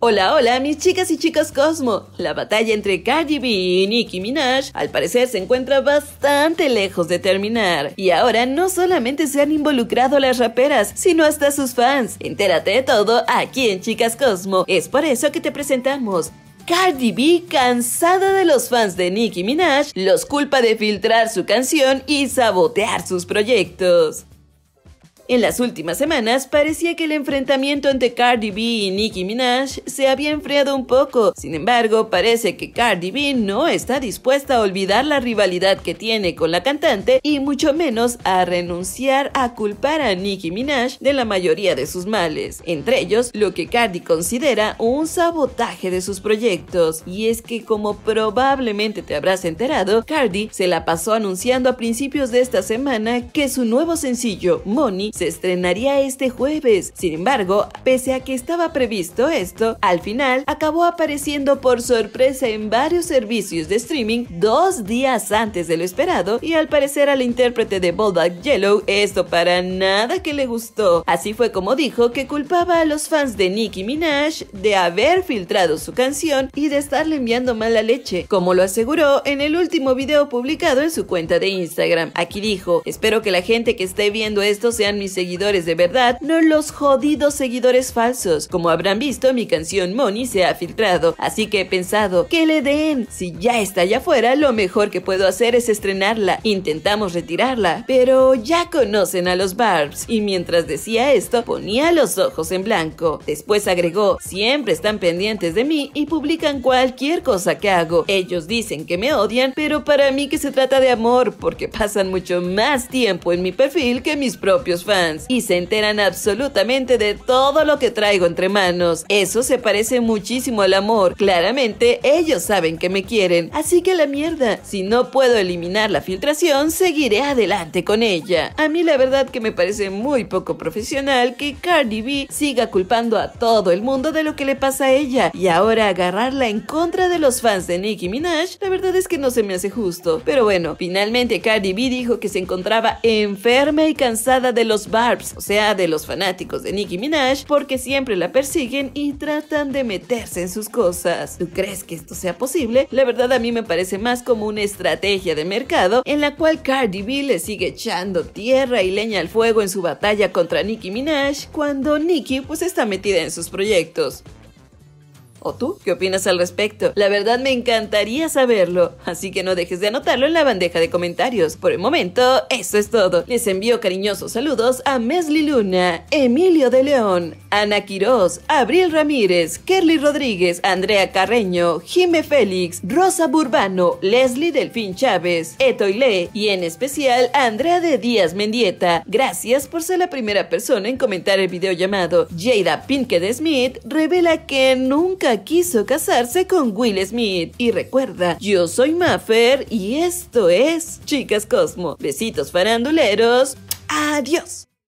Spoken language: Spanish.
Hola, hola, mis chicas y chicos Cosmo. La batalla entre Cardi B y Nicki Minaj al parecer se encuentra bastante lejos de terminar. Y ahora no solamente se han involucrado las raperas, sino hasta sus fans. Entérate de todo aquí en Chicas Cosmo. Es por eso que te presentamos Cardi B, cansada de los fans de Nicki Minaj, los culpa de filtrar su canción y sabotear sus proyectos. En las últimas semanas parecía que el enfrentamiento entre Cardi B y Nicki Minaj se había enfriado un poco, sin embargo parece que Cardi B no está dispuesta a olvidar la rivalidad que tiene con la cantante y mucho menos a renunciar a culpar a Nicki Minaj de la mayoría de sus males, entre ellos lo que Cardi considera un sabotaje de sus proyectos, y es que como probablemente te habrás enterado, Cardi se la pasó anunciando a principios de esta semana que su nuevo sencillo, Money, se estrenaría este jueves. Sin embargo, pese a que estaba previsto esto, al final acabó apareciendo por sorpresa en varios servicios de streaming dos días antes de lo esperado y al parecer al intérprete de Bulldog Yellow esto para nada que le gustó. Así fue como dijo que culpaba a los fans de Nicki Minaj de haber filtrado su canción y de estarle enviando mala leche, como lo aseguró en el último video publicado en su cuenta de Instagram. Aquí dijo, espero que la gente que esté viendo esto sean mis seguidores de verdad, no los jodidos seguidores falsos. Como habrán visto, mi canción Money se ha filtrado, así que he pensado, que le den? Si ya está allá afuera, lo mejor que puedo hacer es estrenarla. Intentamos retirarla, pero ya conocen a los Barbs. Y mientras decía esto, ponía los ojos en blanco. Después agregó, siempre están pendientes de mí y publican cualquier cosa que hago. Ellos dicen que me odian, pero para mí que se trata de amor, porque pasan mucho más tiempo en mi perfil que mis propios fans y se enteran absolutamente de todo lo que traigo entre manos. Eso se parece muchísimo al amor. Claramente ellos saben que me quieren. Así que la mierda, si no puedo eliminar la filtración, seguiré adelante con ella. A mí la verdad que me parece muy poco profesional que Cardi B siga culpando a todo el mundo de lo que le pasa a ella y ahora agarrarla en contra de los fans de Nicki Minaj, la verdad es que no se me hace justo. Pero bueno, finalmente Cardi B dijo que se encontraba enferma y cansada de los Barbs, o sea, de los fanáticos de Nicki Minaj, porque siempre la persiguen y tratan de meterse en sus cosas. ¿Tú crees que esto sea posible? La verdad a mí me parece más como una estrategia de mercado en la cual Cardi B le sigue echando tierra y leña al fuego en su batalla contra Nicki Minaj cuando Nicki pues está metida en sus proyectos. ¿O tú qué opinas al respecto? La verdad me encantaría saberlo, así que no dejes de anotarlo en la bandeja de comentarios. Por el momento, eso es todo. Les envío cariñosos saludos a Mesli Luna, Emilio de León, Ana Quiroz, Abril Ramírez, Kerly Rodríguez, Andrea Carreño, Jime Félix, Rosa Burbano, Leslie Delfín Chávez, Etoile y en especial Andrea de Díaz Mendieta. Gracias por ser la primera persona en comentar el video llamado Jada Pinkett Smith revela que nunca quiso casarse con Will Smith. Y recuerda, yo soy Maffer y esto es Chicas Cosmo. Besitos faranduleros. Adiós.